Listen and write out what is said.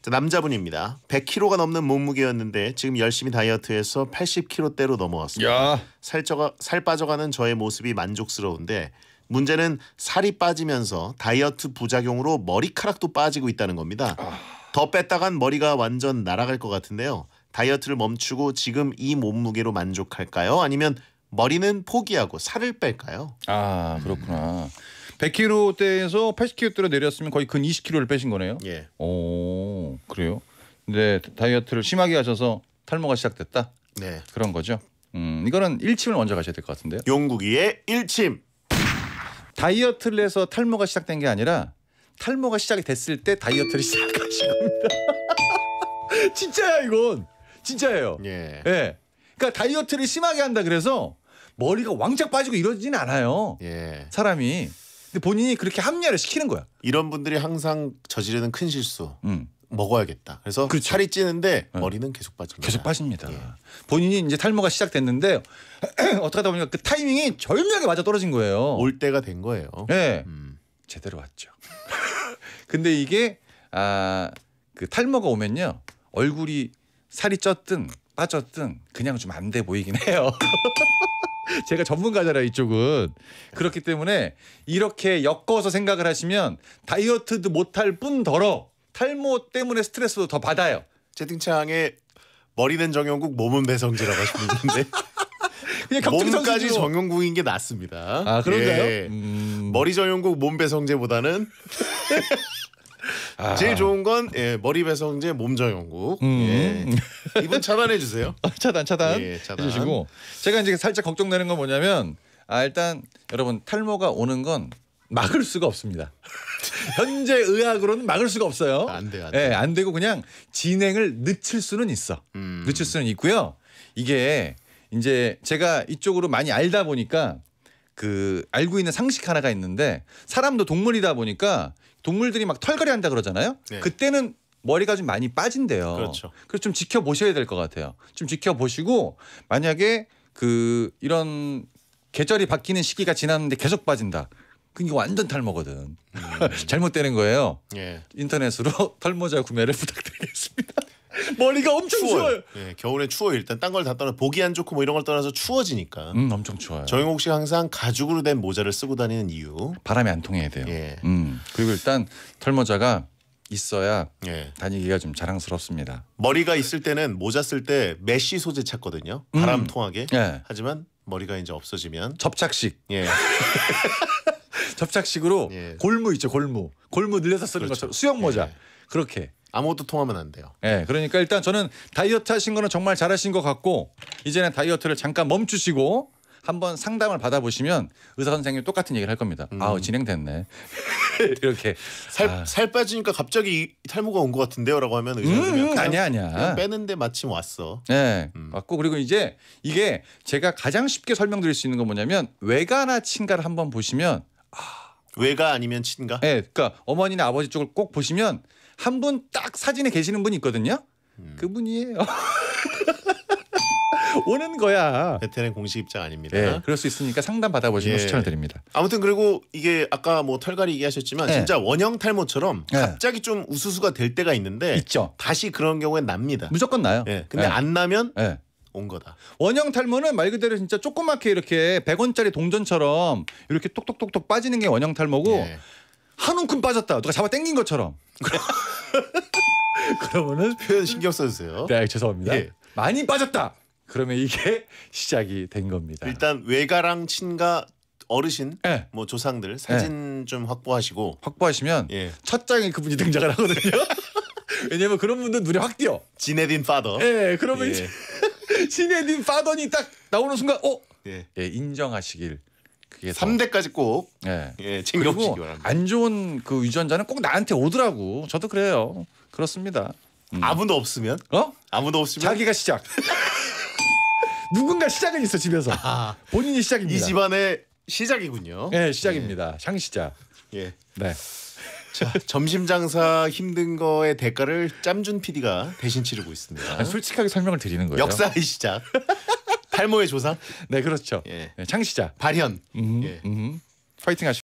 자, 남자분입니다. 100kg가 넘는 몸무게였는데 지금 열심히 다이어트해서 80kg대로 넘어왔습니다. 살쪄가, 살 빠져가는 저의 모습이 만족스러운데 문제는 살이 빠지면서 다이어트 부작용으로 머리카락도 빠지고 있다는 겁니다. 아. 더 뺐다간 머리가 완전 날아갈 것 같은데요. 다이어트를 멈추고 지금 이 몸무게로 만족할까요? 아니면 머리는 포기하고 살을 뺄까요? 아 그렇구나. 음. 100kg대에서 80kg대로 내렸으면 거의 근 20kg를 빼신 거네요. 예. 오 그래요. 근데 다이어트를 심하게 하셔서 탈모가 시작됐다. 네. 그런 거죠. 음 이거는 일침을 먼저 가셔야 될 것 같은데요. 용국이의 일침. 다이어트를 해서 탈모가 시작된 게 아니라 탈모가 시작이 됐을 때 다이어트를 시작하신 겁니다. 진짜야 이건 진짜예요. 예. 예. 그러니까 다이어트를 심하게 한다 그래서 머리가 왕짝 빠지고 이러진 않아요. 예. 사람이 근데 본인이 그렇게 합리화를 시키는 거야. 이런 분들이 항상 저지르는 큰 실수. 음. 먹어야겠다. 그래서 그렇죠. 살이 찌는데 네. 머리는 계속 빠집니다. 계속 빠집니다. 예. 본인이 이제 탈모가 시작됐는데 어떻게 하다 보니까 그 타이밍이 절묘하게 맞아 떨어진 거예요. 올 때가 된 거예요. 예. 네. 음. 제대로 왔죠. 근데 이게 아그 탈모가 오면요. 얼굴이 살이 쪘든 빠졌든 그냥 좀 안 돼 보이긴 해요. 제가 전문가잖아 요 이쪽은 그렇기 때문에 이렇게 엮어서 생각을 하시면 다이어트도 못할 뿐더러 탈모 때문에 스트레스도 더 받아요. 채팅창에 머리는 정영국 몸은 배성지라고 하시는데 몸까지 정영국인 게 낫습니다. 아 그런가요? 예. 음... 머리 정영국 몸배성제보다는 아. 제일 좋은 건 예, 머리 배송제 몸저 영국. 음. 예. 이분 차단해 주세요. 아, 차단 차단, 예, 차단. 해주시고 제가 이제 살짝 걱정되는 건 뭐냐면 아, 일단 여러분 탈모가 오는 건 막을 수가 없습니다. 현재 의학으로는 막을 수가 없어요. 안 돼요. 안, 예, 돼. 예, 안 되고 그냥 진행을 늦출 수는 있어. 음. 늦출 수는 있고요. 이게 이제 제가 이쪽으로 많이 알다 보니까 그 알고 있는 상식 하나가 있는데 사람도 동물이다 보니까 동물들이 막 털갈이 한다 그러잖아요. 네. 그때는 머리가 좀 많이 빠진대요. 그렇죠. 그래서 좀 지켜보셔야 될 것 같아요. 좀 지켜보시고 만약에 그 이런 계절이 바뀌는 시기가 지났는데 계속 빠진다. 그게 완전 탈모거든. 음. 잘못되는 거예요. 예. 인터넷으로 탈모자 구매를 부탁드리겠습니다. 머리가 엄청 추워요. 추워요. 예, 겨울에 추워 일단 딴 걸 다 떠나 보기 안 좋고 뭐 이런 걸 떠나서 추워지니까. 음, 엄청 좋아요. 정영욱 씨 항상 가죽으로 된 모자를 쓰고 다니는 이유. 바람이 안 통해야 돼요. 예. 음. 그리고 일단 털모자가 있어야 예. 다니기가 좀 자랑스럽습니다. 머리가 있을 때는 모자 쓸 때 메쉬 소재 찾거든요. 바람 음. 통하게. 예. 하지만 머리가 이제 없어지면 접착식. 예. 접착식으로 예. 골무 있죠 골무 골무 늘려서 쓰는 그렇죠. 것처럼 수영 모자 예. 그렇게 아무것도 통하면 안 돼요. 네, 그러니까 일단 저는 다이어트 하신 거는 정말 잘하신 것 같고 이제는 다이어트를 잠깐 멈추시고 한번 상담을 받아보시면 의사 선생님 똑같은 얘기를 할 겁니다. 음. 아우 진행됐네. 이렇게 살, 아. 살 빠지니까 갑자기 탈모가 온 것 같은데요라고 하면 의사 선생님 음, 음 아니야 아니야 빼는데 마침 왔어. 네 음. 맞고 그리고 이제 이게 제가 가장 쉽게 설명드릴 수 있는 건 뭐냐면 외가나 친가를 한번 보시면 아, 외가 아니면 친가? 네, 그러니까 어머니나 아버지 쪽을 꼭 보시면 한분딱 사진에 계시는 분이 있거든요. 음. 그분이에요. 오는 거야. 베테랑 공식 입장 아닙니다. 네, 그럴 수 있으니까 상담 받아보시고 예. 추천을 드립니다. 아무튼 그리고 이게 아까 뭐 털갈이 얘기하셨지만 네. 진짜 원형 탈모처럼 네. 갑자기 좀 우수수가 될 때가 있는데 있죠. 다시 그런 경우에 납니다. 무조건 나요. 예. 근데 네. 안 나면 네. 온 거다. 원형 탈모는 말 그대로 진짜 조그맣게 이렇게 100원짜리 동전처럼 이렇게 톡톡톡톡 빠지는 게 원형 탈모고 예. 한 움큼 빠졌다. 누가 잡아 당긴 것처럼. 그러면은 표현 신경 써주세요. 네 죄송합니다. 예. 많이 빠졌다. 그러면 이게 시작이 된 겁니다. 일단 외가랑 친가 어르신, 예. 뭐 조상들 사진 예. 좀 확보하시고 확보하시면 예. 첫 장에 그분이 등장을 하거든요. 왜냐면 그런 분들 눈에 확 띄어. 지네딘 파더. 예, 그러면 예. 이제 지네딘 파더니 딱 나오는 순간, 어, 예, 예 인정하시길 그게 3대까지 꼭 예. 예, 챙겨보시기 바랍니다. 안 좋은 그 유전자는 꼭 나한테 오더라고. 저도 그래요. 그렇습니다. 음. 아무도 없으면? 어? 아무도 없으면? 자기가 시작. 누군가 시작은 있어 집에서. 아, 본인이 시작입니다. 이 집안의 시작이군요. 네, 시작입니다. 예. 상시작. 예. 네. 자, 점심 장사 힘든 거의 대가를 짬준 PD가 대신 치르고 있습니다. 아니, 솔직하게 설명을 드리는 거예요. 역사의 시작. 탈모의 조상? 네, 그렇죠. 예. 네, 창시자 발현. 음, 예. 음. 파이팅 하시